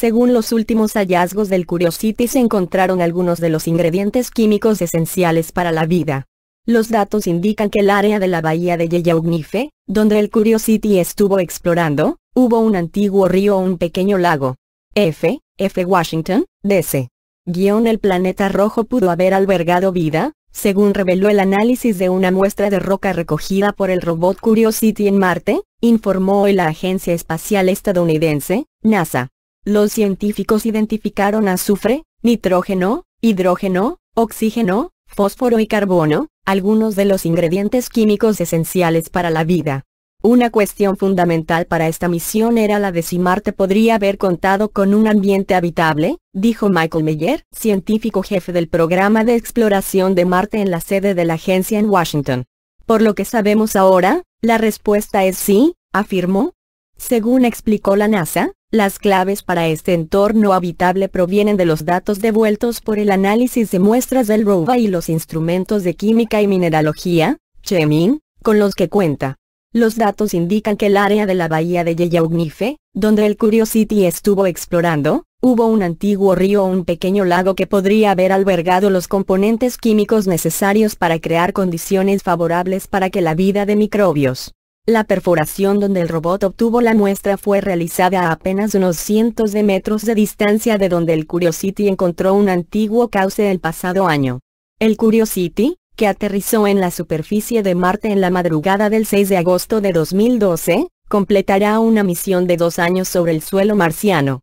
Según los últimos hallazgos del Curiosity se encontraron algunos de los ingredientes químicos esenciales para la vida. Los datos indican que el área de la bahía de Yeyaugnife, donde el Curiosity estuvo explorando, hubo un antiguo río o un pequeño lago. F. F. Washington, D.C. Guión el planeta rojo pudo haber albergado vida, según reveló el análisis de una muestra de roca recogida por el robot Curiosity en Marte, informó la Agencia Espacial Estadounidense, NASA. Los científicos identificaron azufre, nitrógeno, hidrógeno, oxígeno, fósforo y carbono, algunos de los ingredientes químicos esenciales para la vida. Una cuestión fundamental para esta misión era la de si Marte podría haber contado con un ambiente habitable, dijo Michael Meyer, científico jefe del programa de exploración de Marte en la sede de la agencia en Washington. Por lo que sabemos ahora, la respuesta es sí, afirmó. Según explicó la NASA, las claves para este entorno habitable provienen de los datos devueltos por el análisis de muestras del ROVA y los instrumentos de química y mineralogía, CHEMIN, con los que cuenta. Los datos indican que el área de la bahía de Yeyaugnife, donde el Curiosity estuvo explorando, hubo un antiguo río o un pequeño lago que podría haber albergado los componentes químicos necesarios para crear condiciones favorables para que la vida de microbios, la perforación donde el robot obtuvo la muestra fue realizada a apenas unos cientos de metros de distancia de donde el Curiosity encontró un antiguo cauce el pasado año. El Curiosity, que aterrizó en la superficie de Marte en la madrugada del 6 de agosto de 2012, completará una misión de dos años sobre el suelo marciano.